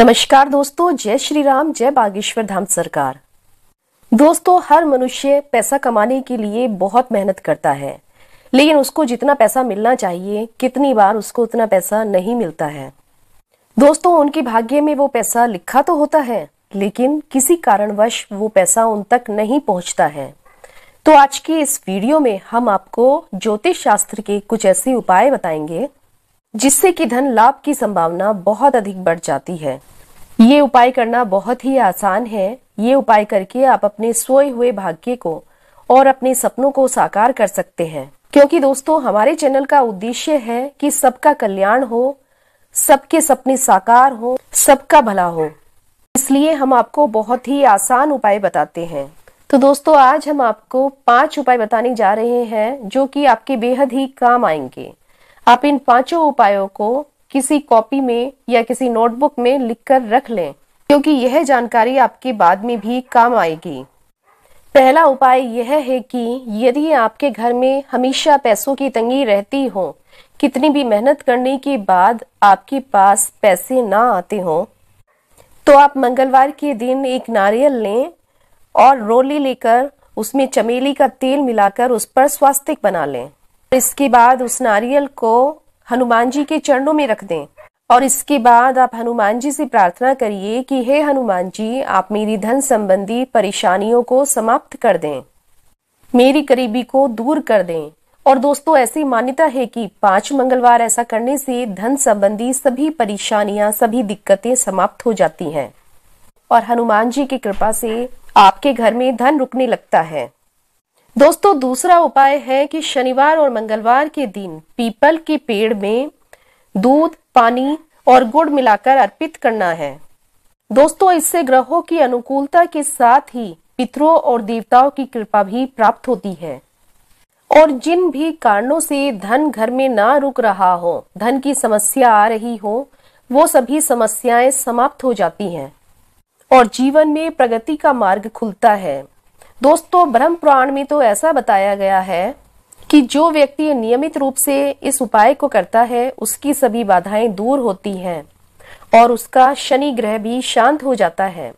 नमस्कार दोस्तों जय श्री राम जय बागेश्वर धाम सरकार दोस्तों हर मनुष्य पैसा कमाने के लिए बहुत मेहनत करता है लेकिन उसको जितना पैसा मिलना चाहिए कितनी बार उसको उतना पैसा नहीं मिलता है दोस्तों उनके भाग्य में वो पैसा लिखा तो होता है लेकिन किसी कारणवश वो पैसा उन तक नहीं पहुंचता है तो आज की इस वीडियो में हम आपको ज्योतिष शास्त्र के कुछ ऐसे उपाय बताएंगे जिससे कि धन लाभ की संभावना बहुत अधिक बढ़ जाती है ये उपाय करना बहुत ही आसान है ये उपाय करके आप अपने सोए हुए भाग्य को और अपने सपनों को साकार कर सकते हैं क्योंकि दोस्तों हमारे चैनल का उद्देश्य है कि सबका कल्याण हो सबके सपने साकार हो सबका भला हो इसलिए हम आपको बहुत ही आसान उपाय बताते हैं तो दोस्तों आज हम आपको पांच उपाय बताने जा रहे हैं जो कि आपके बेहद ही काम आएंगे आप इन पांचों उपायों को किसी कॉपी में या किसी नोटबुक में लिखकर रख लें क्योंकि यह जानकारी आपके बाद में भी काम आएगी पहला उपाय यह है कि यदि आपके घर में हमेशा पैसों की तंगी रहती हो कितनी भी मेहनत करने के बाद आपके पास पैसे ना आते हों तो आप मंगलवार के दिन एक नारियल लें और रोली लेकर उसमें चमेली का तेल मिलाकर उस पर स्वास्तिक बना लें इसके बाद उस नारियल को हनुमान जी के चरणों में रख दें और इसके बाद आप हनुमान जी से प्रार्थना करिए कि हे हनुमान जी आप मेरी धन संबंधी परेशानियों को समाप्त कर दें मेरी करीबी को दूर कर दें और दोस्तों ऐसी मान्यता है कि पांच मंगलवार ऐसा करने से धन संबंधी सभी परेशानियां सभी दिक्कतें समाप्त हो जाती हैं और हनुमान जी की कृपा से आपके घर में धन रुकने लगता है दोस्तों दूसरा उपाय है कि शनिवार और मंगलवार के दिन पीपल के पेड़ में दूध पानी और गुड़ मिलाकर अर्पित करना है दोस्तों इससे ग्रहों की अनुकूलता के साथ ही पितरों और देवताओं की कृपा भी प्राप्त होती है और जिन भी कारणों से धन घर में ना रुक रहा हो धन की समस्या आ रही हो वो सभी समस्याएं समाप्त हो जाती हैं और जीवन में प्रगति का मार्ग खुलता है दोस्तों ब्रह्म पुराण में तो ऐसा बताया गया है कि जो व्यक्ति नियमित रूप से इस उपाय को करता है उसकी सभी बाधाएं दूर होती हैं और उसका शनि ग्रह भी शांत हो जाता है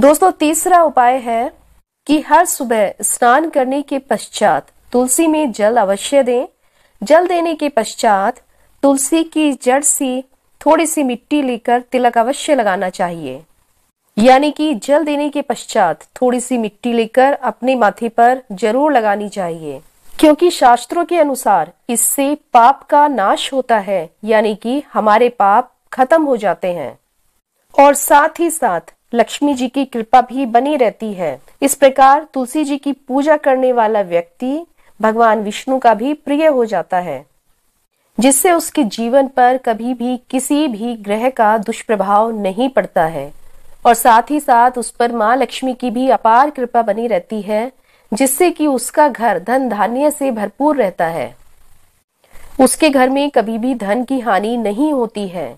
दोस्तों तीसरा उपाय है कि हर सुबह स्नान करने के पश्चात तुलसी में जल अवश्य दें जल देने के पश्चात तुलसी की जड़ सी थोड़ी सी मिट्टी लेकर तिलक अवश्य लगाना चाहिए यानी कि जल देने के पश्चात थोड़ी सी मिट्टी लेकर अपने माथे पर जरूर लगानी चाहिए क्योंकि शास्त्रों के अनुसार इससे पाप का नाश होता है यानी कि हमारे पाप खत्म हो जाते हैं और साथ ही साथ लक्ष्मी जी की कृपा भी बनी रहती है इस प्रकार तुलसी जी की पूजा करने वाला व्यक्ति भगवान विष्णु का भी प्रिय हो जाता है जिससे उसके जीवन पर कभी भी किसी भी ग्रह का दुष्प्रभाव नहीं पड़ता है और साथ ही साथ उस पर माँ लक्ष्मी की भी अपार कृपा बनी रहती है जिससे कि उसका घर धन धान्य से भरपूर रहता है उसके घर में कभी भी धन की हानि नहीं होती है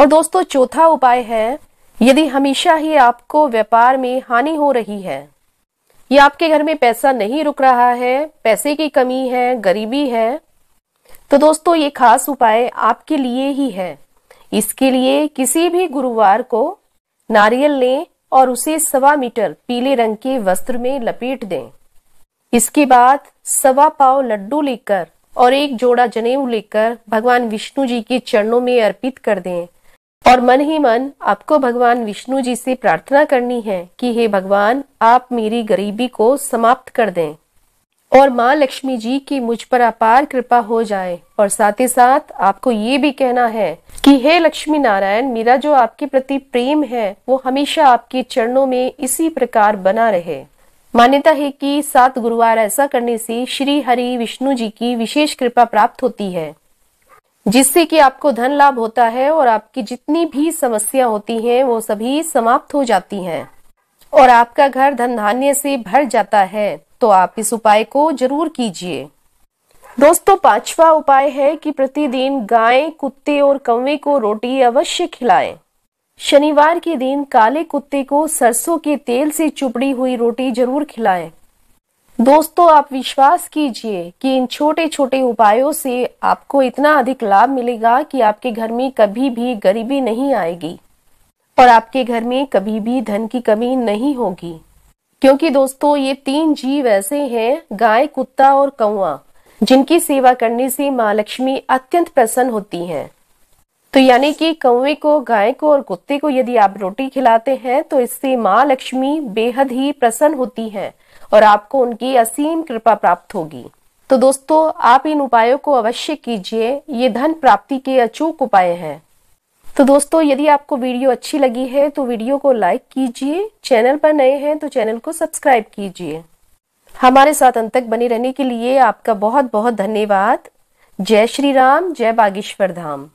और दोस्तों चौथा उपाय है यदि हमेशा ही आपको व्यापार में हानि हो रही है या आपके घर में पैसा नहीं रुक रहा है पैसे की कमी है गरीबी है तो दोस्तों ये खास उपाय आपके लिए ही है इसके लिए किसी भी गुरुवार को नारियल लें और उसे सवा मीटर पीले रंग के वस्त्र में लपेट दें इसके बाद सवा पाव लड्डू लेकर और एक जोड़ा जनेऊ लेकर भगवान विष्णु जी के चरणों में अर्पित कर दें और मन ही मन आपको भगवान विष्णु जी से प्रार्थना करनी है कि हे भगवान आप मेरी गरीबी को समाप्त कर दें और माँ लक्ष्मी जी की मुझ पर अपार कृपा हो जाए और साथ ही साथ आपको ये भी कहना है कि हे लक्ष्मी नारायण मेरा जो आपके प्रति प्रेम है वो हमेशा आपके चरणों में इसी प्रकार बना रहे मान्यता है कि सात गुरुवार ऐसा करने से श्री हरि विष्णु जी की विशेष कृपा प्राप्त होती है जिससे कि आपको धन लाभ होता है और आपकी जितनी भी समस्या होती हैं वो सभी समाप्त हो जाती हैं और आपका घर धन धान्य से भर जाता है तो आप इस उपाय को जरूर कीजिए दोस्तों पांचवा उपाय है कि प्रतिदिन गाय कुत्ते और कौवे को रोटी अवश्य खिलाएं। शनिवार के दिन काले कुत्ते को सरसों के तेल से चुपड़ी हुई रोटी जरूर खिलाएं। दोस्तों आप विश्वास कीजिए कि इन छोटे छोटे उपायों से आपको इतना अधिक लाभ मिलेगा कि आपके घर में कभी भी गरीबी नहीं आएगी और आपके घर में कभी भी धन की कमी नहीं होगी क्योंकि दोस्तों ये तीन जीव ऐसे हैं गाय कुत्ता और कौआ जिनकी सेवा करने से माँ लक्ष्मी अत्यंत प्रसन्न होती हैं तो यानी कि कौए को गाय को और कुत्ते को यदि आप रोटी खिलाते हैं तो इससे माँ लक्ष्मी बेहद ही प्रसन्न होती हैं और आपको उनकी असीम कृपा प्राप्त होगी तो दोस्तों आप इन उपायों को अवश्य कीजिए ये धन प्राप्ति के अचूक उपाय हैं तो दोस्तों यदि आपको वीडियो अच्छी लगी है तो वीडियो को लाइक कीजिए चैनल पर नए हैं तो चैनल को सब्सक्राइब कीजिए हमारे साथ अंत तक बने रहने के लिए आपका बहुत बहुत धन्यवाद जय श्री राम जय बागेश्वर धाम